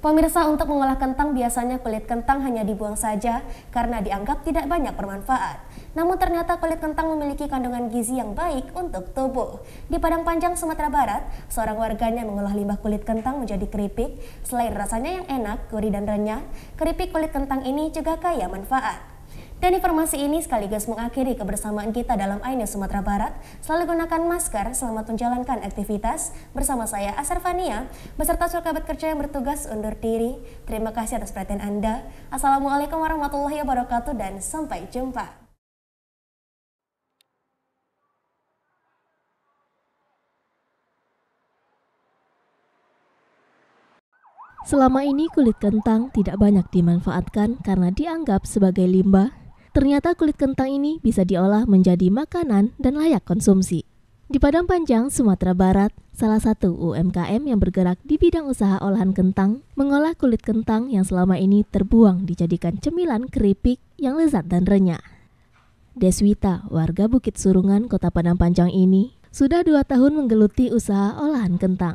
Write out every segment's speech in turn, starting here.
Pemirsa untuk mengolah kentang biasanya kulit kentang hanya dibuang saja karena dianggap tidak banyak bermanfaat. Namun ternyata kulit kentang memiliki kandungan gizi yang baik untuk tubuh. Di Padang Panjang, Sumatera Barat, seorang warganya mengolah limbah kulit kentang menjadi keripik. Selain rasanya yang enak, gurih dan renyah, keripik kulit kentang ini juga kaya manfaat. Dan informasi ini sekaligus mengakhiri kebersamaan kita dalam Aina Sumatera Barat. Selalu gunakan masker, selamat menjalankan aktivitas. Bersama saya Fania, beserta surkabat kerja yang bertugas undur diri. Terima kasih atas perhatian Anda. Assalamualaikum warahmatullahi wabarakatuh dan sampai jumpa. Selama ini kulit kentang tidak banyak dimanfaatkan karena dianggap sebagai limbah Ternyata kulit kentang ini bisa diolah menjadi makanan dan layak konsumsi. Di Padang Panjang, Sumatera Barat, salah satu UMKM yang bergerak di bidang usaha olahan kentang, mengolah kulit kentang yang selama ini terbuang dijadikan cemilan keripik yang lezat dan renyah. Deswita, warga Bukit Surungan, Kota Padang Panjang ini, sudah dua tahun menggeluti usaha olahan kentang.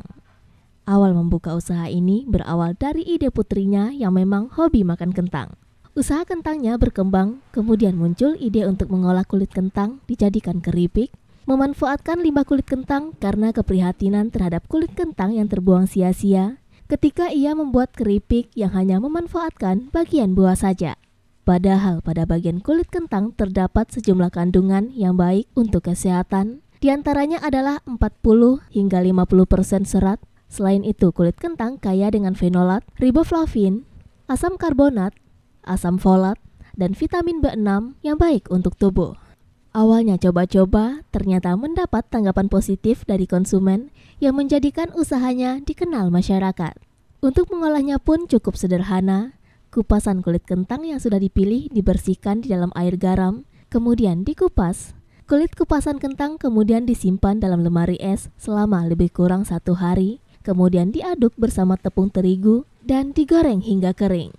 Awal membuka usaha ini berawal dari ide putrinya yang memang hobi makan kentang. Usaha kentangnya berkembang, kemudian muncul ide untuk mengolah kulit kentang dijadikan keripik, memanfaatkan limbah kulit kentang karena keprihatinan terhadap kulit kentang yang terbuang sia-sia ketika ia membuat keripik yang hanya memanfaatkan bagian buah saja. Padahal pada bagian kulit kentang terdapat sejumlah kandungan yang baik untuk kesehatan, di antaranya adalah 40 hingga 50% persen serat. Selain itu, kulit kentang kaya dengan fenolat, riboflavin, asam karbonat, asam folat, dan vitamin B6 yang baik untuk tubuh. Awalnya coba-coba, ternyata mendapat tanggapan positif dari konsumen yang menjadikan usahanya dikenal masyarakat. Untuk mengolahnya pun cukup sederhana. Kupasan kulit kentang yang sudah dipilih dibersihkan di dalam air garam, kemudian dikupas. Kulit kupasan kentang kemudian disimpan dalam lemari es selama lebih kurang satu hari, kemudian diaduk bersama tepung terigu dan digoreng hingga kering.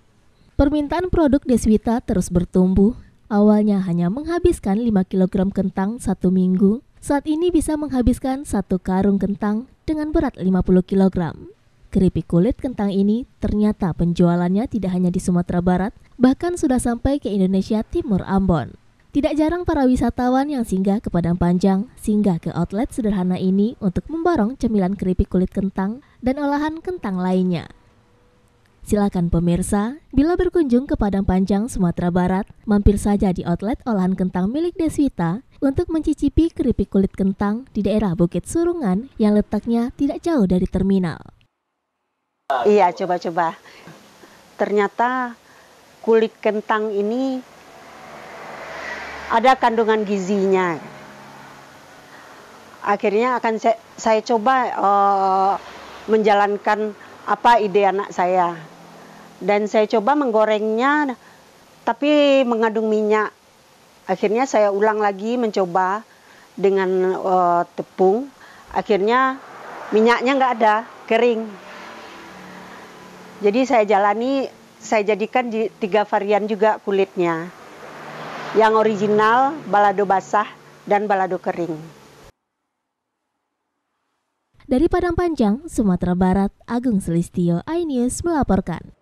Permintaan produk Deswita terus bertumbuh. Awalnya hanya menghabiskan 5 kg kentang satu minggu. Saat ini bisa menghabiskan satu karung kentang dengan berat 50 kg. Keripik kulit kentang ini ternyata penjualannya tidak hanya di Sumatera Barat, bahkan sudah sampai ke Indonesia Timur Ambon. Tidak jarang para wisatawan yang singgah ke Padang Panjang singgah ke outlet sederhana ini untuk memborong cemilan keripik kulit kentang dan olahan kentang lainnya. Silakan pemirsa, bila berkunjung ke Padang Panjang, Sumatera Barat, mampir saja di outlet olahan kentang milik Deswita untuk mencicipi keripik kulit kentang di daerah Bukit Surungan yang letaknya tidak jauh dari terminal. Iya, coba-coba. Ternyata kulit kentang ini ada kandungan gizinya. Akhirnya akan saya, saya coba uh, menjalankan apa ide anak saya dan saya coba menggorengnya tapi mengandung minyak. Akhirnya saya ulang lagi mencoba dengan uh, tepung. Akhirnya minyaknya nggak ada, kering. Jadi saya jalani, saya jadikan di, tiga varian juga kulitnya. Yang original, balado basah, dan balado kering. Dari Padang Panjang, Sumatera Barat, Agung Selistio, iNews melaporkan.